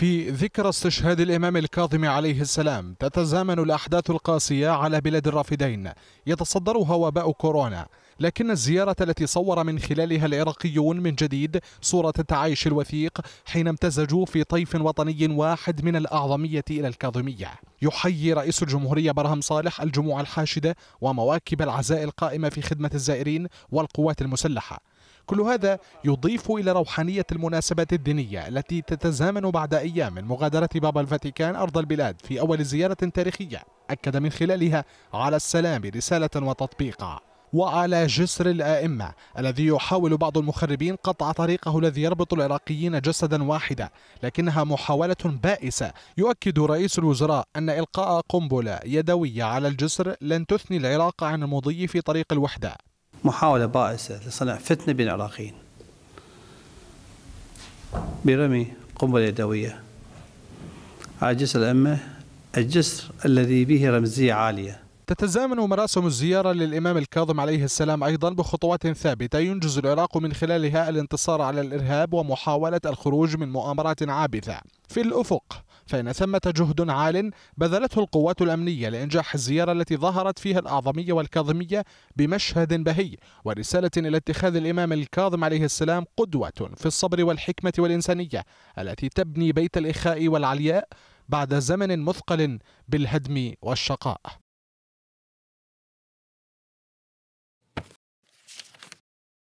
في ذكرى استشهاد الإمام الكاظم عليه السلام تتزامن الأحداث القاسية على بلاد الرافدين يتصدرها وباء كورونا لكن الزيارة التي صور من خلالها العراقيون من جديد صورة التعايش الوثيق حين امتزجوا في طيف وطني واحد من الأعظمية إلى الكاظمية يحيي رئيس الجمهورية برهم صالح الجموع الحاشدة ومواكب العزاء القائمة في خدمة الزائرين والقوات المسلحة كل هذا يضيف إلى روحانية المناسبة الدينية التي تتزامن بعد أيام من مغادرة بابا الفاتيكان أرض البلاد في أول زيارة تاريخية أكد من خلالها على السلام رسالة وتطبيقا وعلى جسر الائمه الذي يحاول بعض المخربين قطع طريقه الذي يربط العراقيين جسدا واحدا لكنها محاوله بائسه يؤكد رئيس الوزراء ان القاء قنبله يدويه على الجسر لن تثني العراق عن المضي في طريق الوحده محاوله بائسه لصنع فتنه بين العراقيين برمي قنبله يدويه على جسر الائمه الجسر الذي به رمزيه عاليه تتزامن مراسم الزيارة للإمام الكاظم عليه السلام أيضا بخطوات ثابتة ينجز العراق من خلالها الانتصار على الإرهاب ومحاولة الخروج من مؤامرات عابثة في الأفق فإن ثمة جهد عال بذلته القوات الأمنية لإنجاح الزيارة التي ظهرت فيها الأعظمية والكاظمية بمشهد بهي ورسالة إلى اتخاذ الإمام الكاظم عليه السلام قدوة في الصبر والحكمة والإنسانية التي تبني بيت الإخاء والعلياء بعد زمن مثقل بالهدم والشقاء